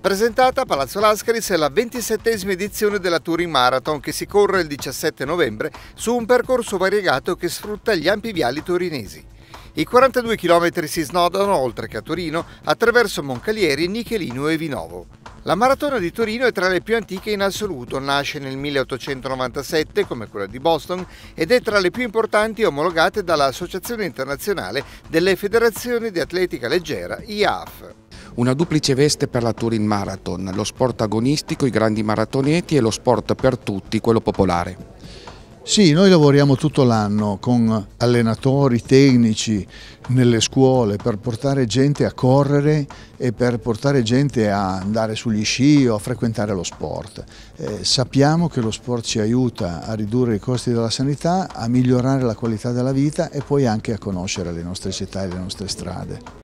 presentata a Palazzo Lascaris è la ventisettesima edizione della Touring Marathon che si corre il 17 novembre su un percorso variegato che sfrutta gli ampi viali torinesi. I 42 km si snodano, oltre che a Torino, attraverso Moncalieri, Nichelino e Vinovo. La maratona di Torino è tra le più antiche in assoluto, nasce nel 1897 come quella di Boston ed è tra le più importanti omologate dall'Associazione internazionale delle federazioni di atletica leggera IAF una duplice veste per la Turin Marathon, lo sport agonistico, i grandi maratoneti e lo sport per tutti, quello popolare. Sì, noi lavoriamo tutto l'anno con allenatori tecnici nelle scuole per portare gente a correre e per portare gente a andare sugli sci o a frequentare lo sport. Eh, sappiamo che lo sport ci aiuta a ridurre i costi della sanità, a migliorare la qualità della vita e poi anche a conoscere le nostre città e le nostre strade.